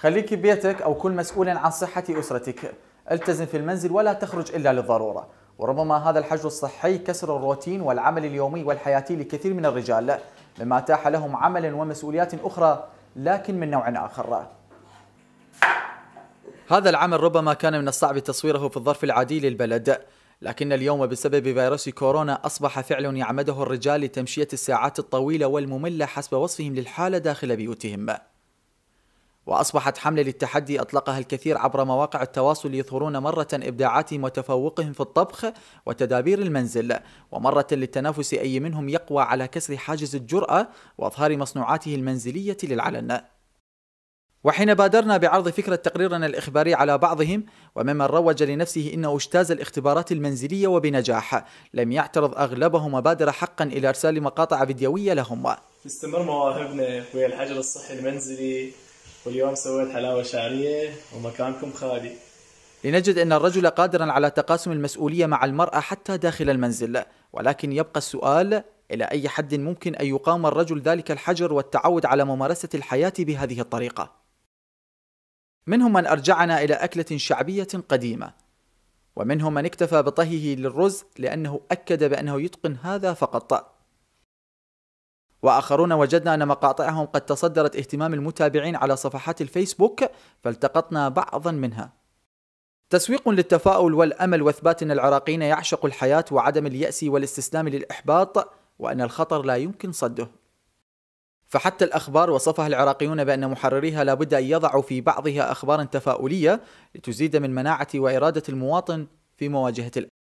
خليكي بيتك أو كن مسؤولا عن صحة أسرتك التزم في المنزل ولا تخرج إلا للضرورة وربما هذا الحجر الصحي كسر الروتين والعمل اليومي والحياتي لكثير من الرجال مما أتاح لهم عملا ومسؤوليات أخرى لكن من نوع آخر هذا العمل ربما كان من الصعب تصويره في الظرف العادي للبلد لكن اليوم بسبب فيروس كورونا أصبح فعل يعمده الرجال لتمشية الساعات الطويلة والمملة حسب وصفهم للحالة داخل بيوتهم وأصبحت حملة للتحدي أطلقها الكثير عبر مواقع التواصل يظهرون مرة إبداعاتهم وتفوقهم في الطبخ وتدابير المنزل ومرة للتنافس أي منهم يقوى على كسر حاجز الجرأة وإظهار مصنوعاته المنزلية للعلن وحين بادرنا بعرض فكرة تقريرنا الإخباري على بعضهم وممن روج لنفسه إنه اجتاز الاختبارات المنزلية وبنجاح لم يعترض أغلبهم وبادر حقا إلى إرسال مقاطع فيديوية لهم تستمر مواهبنا أخوي الحجر الصحي المنزلي واليوم سويت حلاوه شعريه ومكانكم خالي لنجد ان الرجل قادرا على تقاسم المسؤوليه مع المراه حتى داخل المنزل ولكن يبقى السؤال الى اي حد ممكن ان يقام الرجل ذلك الحجر والتعود على ممارسه الحياه بهذه الطريقه منهم من ارجعنا الى اكله شعبيه قديمه ومنهم من اكتفى بطهيه للرز لانه اكد بانه يتقن هذا فقط وآخرون وجدنا أن مقاطعهم قد تصدرت اهتمام المتابعين على صفحات الفيسبوك فالتقطنا بعضا منها تسويق للتفاؤل والأمل وإثبات أن العراقيين يعشقوا الحياة وعدم اليأس والاستسلام للإحباط وأن الخطر لا يمكن صده فحتى الأخبار وصفها العراقيون بأن محرريها لابد أن يضعوا في بعضها أخبارا تفاؤلية لتزيد من مناعة وإرادة المواطن في مواجهة الأمل